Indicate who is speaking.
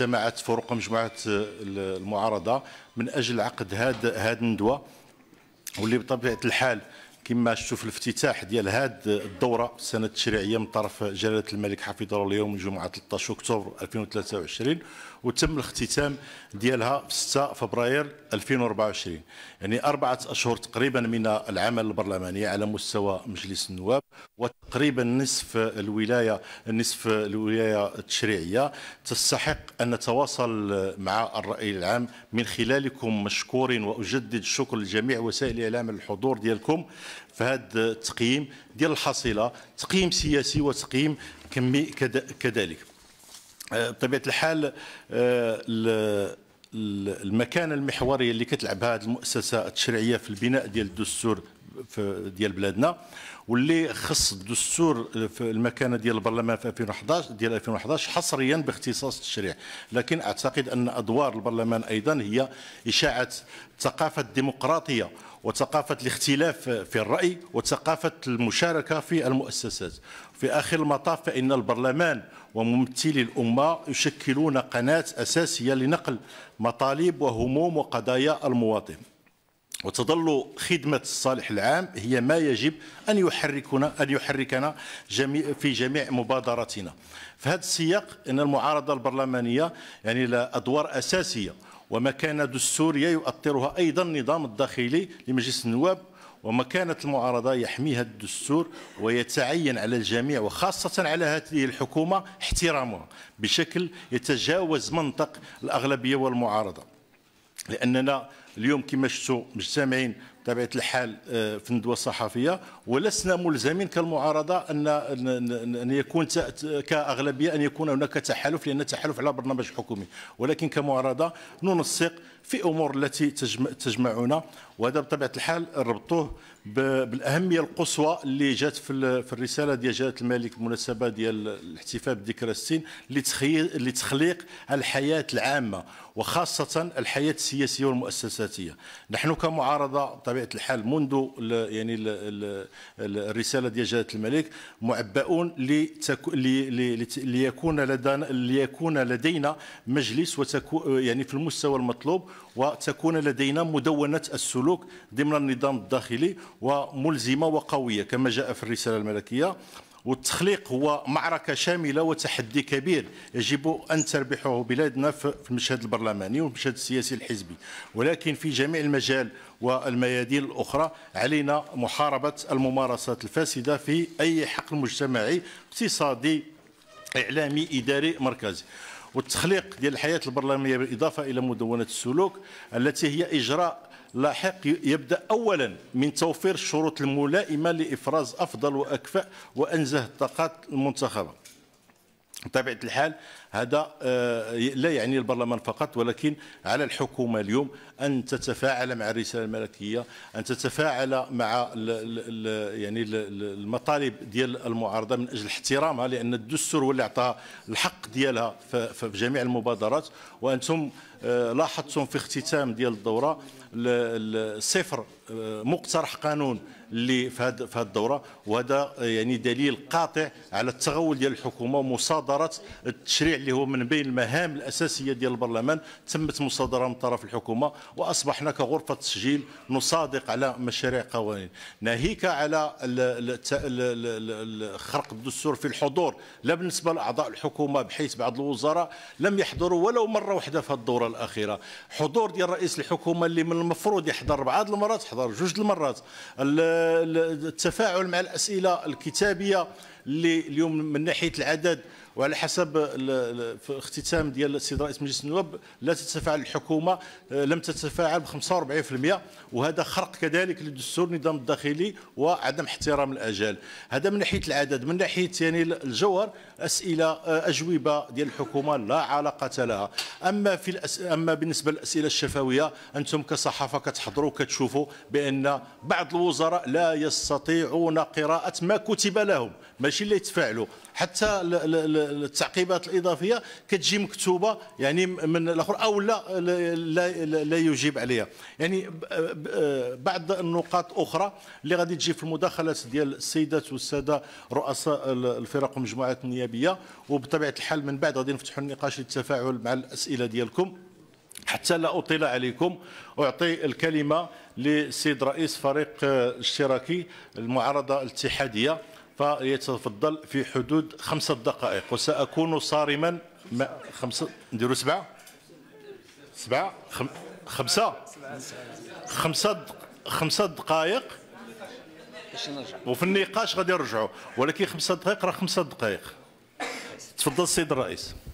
Speaker 1: اجتمعت فرق مجموعه آه، المعارضه من اجل عقد هذا هذا الندوه واللي بطبيعه الحال كما شفتوا في الافتتاح ديال هذه الدوره السنه التشريعيه من طرف جلاله الملك حفظه الله اليوم الجمعه 13 اكتوبر 2023 وتم الاختتام ديالها في 6 فبراير 2024 يعني أربعة أشهر تقريبا من العمل البرلماني على مستوى مجلس النواب وتقريبا نصف الولاية نصف الولاية التشريعية تستحق أن نتواصل مع الرأي العام من خلالكم مشكور وأجدد الشكر لجميع وسائل الإعلام الحضور ديالكم في هذا التقييم ديال الحصيلة تقييم سياسي وتقييم كمي كذلك بطبيعه آه، الحال آه، المكانه المحوريه اللي كتلعب هذه المؤسسه التشريعيه في البناء ديال الدستور في ديال بلادنا واللي خص الدستور في المكانه ديال البرلمان في 2011 ديال 2011 حصريا باختصاص التشريع لكن اعتقد ان ادوار البرلمان ايضا هي اشاعه ثقافه الديمقراطيه وثقافه الاختلاف في الراي وثقافه المشاركه في المؤسسات في اخر المطاف فان البرلمان وممثلي الامه يشكلون قناه اساسيه لنقل مطالب وهموم وقضايا المواطن وتظل خدمة الصالح العام هي ما يجب أن يحركنا أن يحركنا جميع في جميع مبادراتنا. في هذا السياق أن المعارضة البرلمانية يعني لها أدوار أساسية ومكانة دستورية يؤطرها أيضا النظام الداخلي لمجلس النواب ومكانة المعارضة يحميها الدستور ويتعين على الجميع وخاصة على هذه الحكومة احترامها بشكل يتجاوز منطق الأغلبية والمعارضة لأننا اليوم كما شفتوا مجتمعين بطبيعه الحال آه، في الندوه الصحفيه ولسنا ملزمين كالمعارضه ان ان يكون كاغلبيه ان يكون هناك تحالف لان التحالف على برنامج حكومي ولكن كمعارضه ننسق في امور التي تجمعنا وهذا بطبيعه الحال ربطوه بالاهميه القصوى اللي جات في الرساله ديال جلاله الملك بالمناسبه ديال الاحتفال بذكرى السن لتخليق الحياه العامه وخاصه الحياه السياسيه والمؤسساتيه نحن كمعارضه بطبيعه الحال منذ يعني الرساله ديال جلاله الملك معبؤون ليكون لدينا ليكون لدينا مجلس وتكو يعني في المستوى المطلوب وتكون لدينا مدونه السلوك ضمن النظام الداخلي وملزمه وقويه كما جاء في الرساله الملكيه والتخليق هو معركة شاملة وتحدي كبير يجب أن تربحه بلادنا في المشهد البرلماني والمشهد السياسي الحزبي ولكن في جميع المجال والميادين الأخرى علينا محاربة الممارسات الفاسدة في أي حقل مجتمعي اقتصادي إعلامي إداري مركزي والتخليق ديال الحياة البرلمانية بالإضافة إلى مدونة السلوك التي هي إجراء لاحق يبدأ أولا من توفير الشروط الملائمة لإفراز أفضل وأكفأ وأنزه الطاقات المنتخبة بطبيعه الحال هذا آه، لا يعني البرلمان فقط ولكن على الحكومه اليوم ان تتفاعل مع الرساله الملكيه ان تتفاعل مع يعني المطالب ديال المعارضه من اجل احترامها لان الدستور هو اللي عطاها الحق ديالها في جميع المبادرات وانتم آه، لاحظتم في اختتام ديال الدوره صفر مقترح قانون اللي في هذه الدوره وهذا يعني دليل قاطع على التغول ديال الحكومه ومصادره التشريع اللي هو من بين المهام الاساسيه ديال البرلمان تمت مصادره من طرف الحكومه واصبحنا كغرفه تسجيل نصادق على مشاريع قوانين ناهيك على خرق الدستور في الحضور لا بالنسبه لاعضاء الحكومه بحيث بعض الوزراء لم يحضروا ولو مره واحده في الدوره الاخيره حضور ديال رئيس الحكومه اللي من المفروض يحضر بعض المرات حضر الحضاره جوج المرات التفاعل مع الاسئله الكتابيه اللي اليوم من ناحيه العدد وعلى حسب في اختتام ديال السيد رئيس مجلس النواب لا تتفاعل الحكومه آه، لم تتفاعل ب 45% وهذا خرق كذلك للدستور النظام الداخلي وعدم احترام الاجال هذا من ناحيه العدد من ناحيه يعني الجوهر اسئله آه، اجوبه ديال الحكومه لا علاقه لها اما في الأس... اما بالنسبه للاسئله الشفويه انتم كصحافه كتحضروا كتشوفوا بان بعض الوزراء لا يستطيعون قراءه ما كتب لهم ما ماشي اللي يتفاعلوا حتى التعقيبات الاضافيه كتجي مكتوبه يعني من الاخر او لا لا, لا يجيب عليها يعني بعض النقاط اخرى اللي غادي تجي في المداخلات ديال السيدات والساده رؤساء الفرق والمجموعات النيابيه وبطبيعه الحال من بعد غادي نفتحوا النقاش للتفاعل مع الاسئله ديالكم حتى لا اطيل عليكم اعطي الكلمه للسيد رئيس فريق اشتراكي المعارضه الاتحاديه فيتفضل في حدود خمسة دقائق وسأكون صارما خمسة نديرو سبعة سبعة خم... خمسة خمسة دق... خمسة دقائق وفي النقاش غادي نرجعوا ولكن خمسة دقائق راه خمسة دقائق تفضل السيد الرئيس